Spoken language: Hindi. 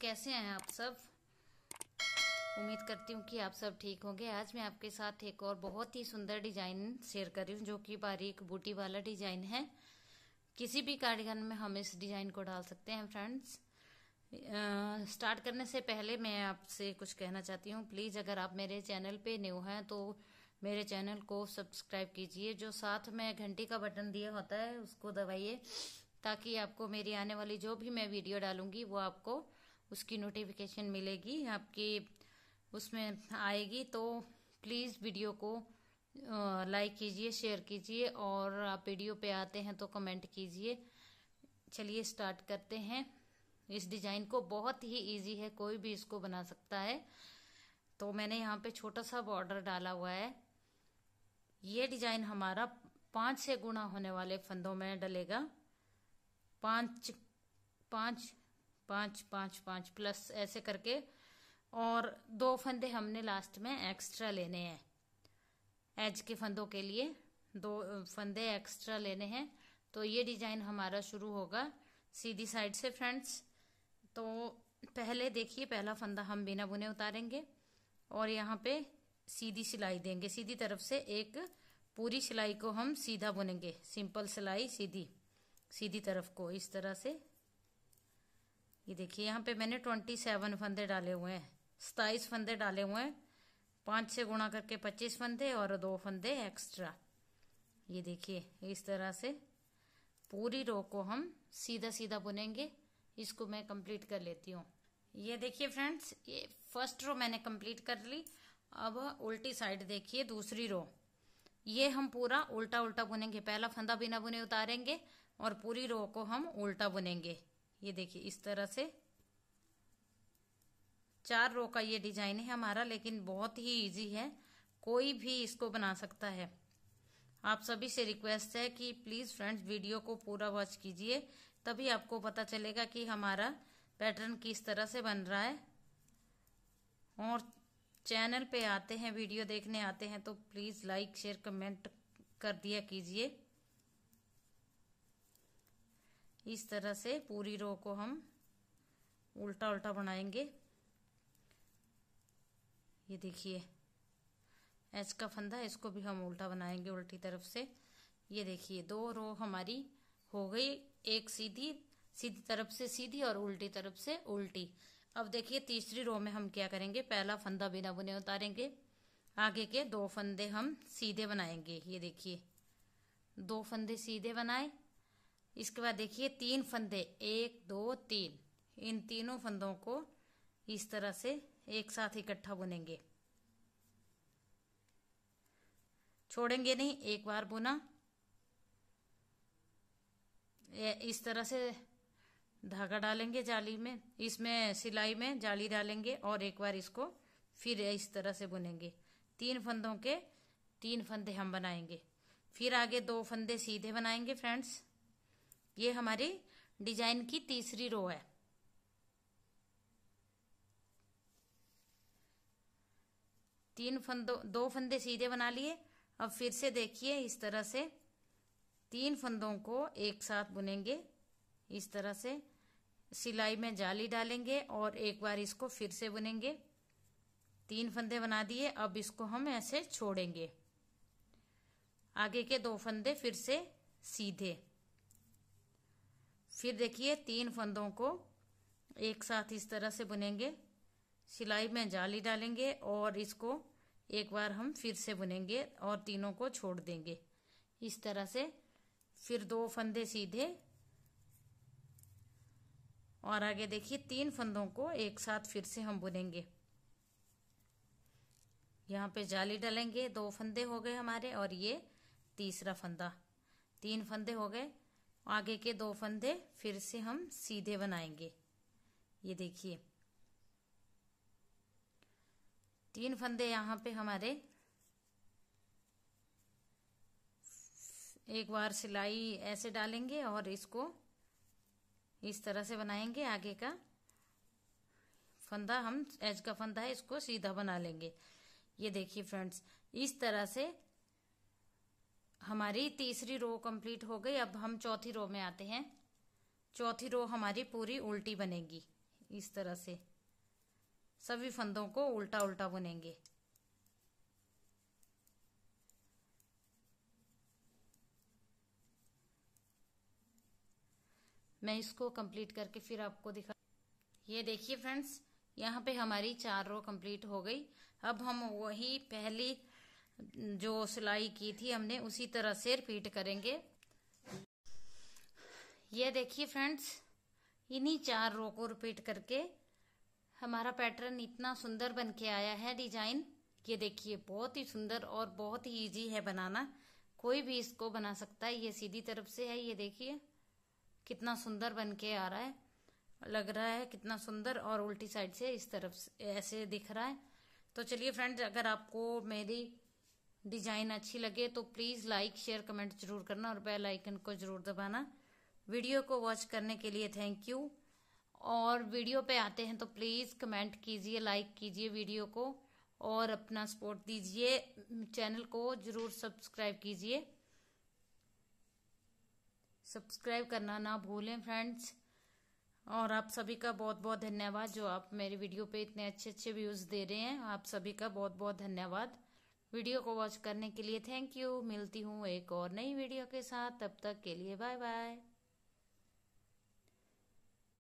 कैसे हैं आप सब उम्मीद करती हूँ कि आप सब ठीक होंगे आज मैं आपके साथ एक और बहुत ही सुंदर डिजाइन शेयर कर रही हूँ जो कि बारीक बूटी वाला डिजाइन है किसी भी कार्डिगन में हम इस डिजाइन को डाल सकते हैं फ्रेंड्स स्टार्ट करने से पहले मैं आपसे कुछ कहना चाहती हूँ प्लीज़ अगर आप मेरे चैनल पे न्यू हैं तो मेरे चैनल को सब्सक्राइब कीजिए जो साथ में घंटी का बटन दिया होता है उसको दबाइए ताकि आपको मेरी आने वाली जो भी मैं वीडियो डालूंगी वो आपको उसकी नोटिफिकेशन मिलेगी आपकी उसमें आएगी तो प्लीज़ वीडियो को लाइक कीजिए शेयर कीजिए और आप वीडियो पे आते हैं तो कमेंट कीजिए चलिए स्टार्ट करते हैं इस डिज़ाइन को बहुत ही इजी है कोई भी इसको बना सकता है तो मैंने यहाँ पे छोटा सा बॉर्डर डाला हुआ है ये डिज़ाइन हमारा पाँच से गुणा होने वाले फंदों में डलेगा पाँच पाँच पाँच पाँच पाँच प्लस ऐसे करके और दो फंदे हमने लास्ट में एक्स्ट्रा लेने हैं एज के फंदों के लिए दो फंदे एक्स्ट्रा लेने हैं तो ये डिजाइन हमारा शुरू होगा सीधी साइड से फ्रेंड्स तो पहले देखिए पहला फंदा हम बिना बुने उतारेंगे और यहाँ पे सीधी सिलाई देंगे सीधी तरफ से एक पूरी सिलाई को हम सीधा बुनेंगे सिंपल सिलाई सीधी सीधी तरफ को इस तरह से ये देखिए यहाँ पे मैंने ट्वेंटी सेवन फंदे डाले हुए हैं सताईस फंदे डाले हुए हैं पाँच से गुणा करके पच्चीस फंदे और दो फंदे एक्स्ट्रा ये देखिए इस तरह से पूरी रो को हम सीधा सीधा बुनेंगे इसको मैं कंप्लीट कर लेती हूँ ये देखिए फ्रेंड्स ये फर्स्ट रो मैंने कंप्लीट कर ली अब उल्टी साइड देखिए दूसरी रो ये हम पूरा उल्टा उल्टा बुनेंगे पहला फंदा बिना बुने उतारेंगे और पूरी रो को हम उल्टा बुनेंगे ये देखिए इस तरह से चार रो का ये डिजाइन है हमारा लेकिन बहुत ही इजी है कोई भी इसको बना सकता है आप सभी से रिक्वेस्ट है कि प्लीज फ्रेंड्स वीडियो को पूरा वॉच कीजिए तभी आपको पता चलेगा कि हमारा पैटर्न किस तरह से बन रहा है और चैनल पे आते हैं वीडियो देखने आते हैं तो प्लीज़ लाइक शेयर कमेंट कर दिया कीजिए इस तरह से पूरी रो को हम उल्टा उल्टा बनाएंगे ये देखिए एच का फंदा इसको भी हम उल्टा बनाएंगे उल्टी तरफ से ये देखिए दो रो हमारी हो गई एक सीधी सीधी तरफ से सीधी और उल्टी तरफ से उल्टी अब देखिए तीसरी रो में हम क्या करेंगे पहला फंदा बिना बुने उतारेंगे आगे के दो फंदे हम सीधे बनाएंगे ये देखिए दो फंदे सीधे बनाए इसके बाद देखिए तीन फंदे एक दो तीन इन तीनों फंदों को इस तरह से एक साथ इकट्ठा बुनेंगे छोड़ेंगे नहीं एक बार बुना इस तरह से धागा डालेंगे जाली में इसमें सिलाई में जाली डालेंगे और एक बार इसको फिर इस तरह से बुनेंगे तीन फंदों के तीन फंदे हम बनाएंगे फिर आगे दो फंदे सीधे बनाएंगे फ्रेंड्स ये हमारी डिजाइन की तीसरी रो है तीन फंदो दो फंदे सीधे बना लिए अब फिर से देखिए इस तरह से तीन फंदों को एक साथ बुनेंगे इस तरह से सिलाई में जाली डालेंगे और एक बार इसको फिर से बुनेंगे तीन फंदे बना दिए अब इसको हम ऐसे छोड़ेंगे आगे के दो फंदे फिर से सीधे फिर देखिए तीन फंदों को एक साथ इस तरह से बुनेंगे सिलाई में जाली डालेंगे और इसको एक बार हम फिर से बुनेंगे और तीनों को छोड़ देंगे इस तरह से फिर दो फंदे सीधे और आगे देखिए तीन फंदों को एक साथ फिर से हम बुनेंगे यहाँ पे जाली डालेंगे दो फंदे हो गए हमारे और ये तीसरा फंदा तीन फंदे हो गए आगे के दो फंदे फिर से हम सीधे बनाएंगे ये देखिए तीन फंदे यहाँ पे हमारे एक बार सिलाई ऐसे डालेंगे और इसको इस तरह से बनाएंगे आगे का फंदा हम एज का फंदा है इसको सीधा बना लेंगे ये देखिए फ्रेंड्स इस तरह से हमारी तीसरी रो कंप्लीट हो गई अब हम चौथी रो में आते हैं चौथी रो हमारी पूरी उल्टी बनेगी इस तरह से सभी फंदों को उल्टा उल्टा बुनेंगे मैं इसको कंप्लीट करके फिर आपको दिखा ये देखिए फ्रेंड्स यहाँ पे हमारी चार रो कंप्लीट हो गई अब हम वही पहली जो सिलाई की थी हमने उसी तरह से रिपीट करेंगे ये देखिए फ्रेंड्स इन्हीं चार रो को रिपीट करके हमारा पैटर्न इतना सुंदर बन के आया है डिजाइन ये देखिए बहुत ही सुंदर और बहुत ही इजी है बनाना कोई भी इसको बना सकता है ये सीधी तरफ से है ये देखिए कितना सुंदर बन के आ रहा है लग रहा है कितना सुंदर और उल्टी साइड से इस तरफ से ऐसे दिख रहा है तो चलिए फ्रेंड्स अगर आपको मेरी डिजाइन अच्छी लगे तो प्लीज लाइक शेयर कमेंट जरूर करना और बेल आइकन को जरूर दबाना वीडियो को वॉच करने के लिए थैंक यू और वीडियो पे आते हैं तो प्लीज कमेंट कीजिए लाइक कीजिए वीडियो को और अपना सपोर्ट दीजिए चैनल को जरूर सब्सक्राइब कीजिए सब्सक्राइब करना ना भूलें फ्रेंड्स और आप सभी का बहुत बहुत धन्यवाद जो आप मेरे वीडियो पे इतने अच्छे अच्छे व्यूज़ दे रहे हैं आप सभी का बहुत बहुत धन्यवाद वीडियो को वॉच करने के लिए थैंक यू मिलती हूँ एक और नई वीडियो के साथ तब तक के लिए बाय बाय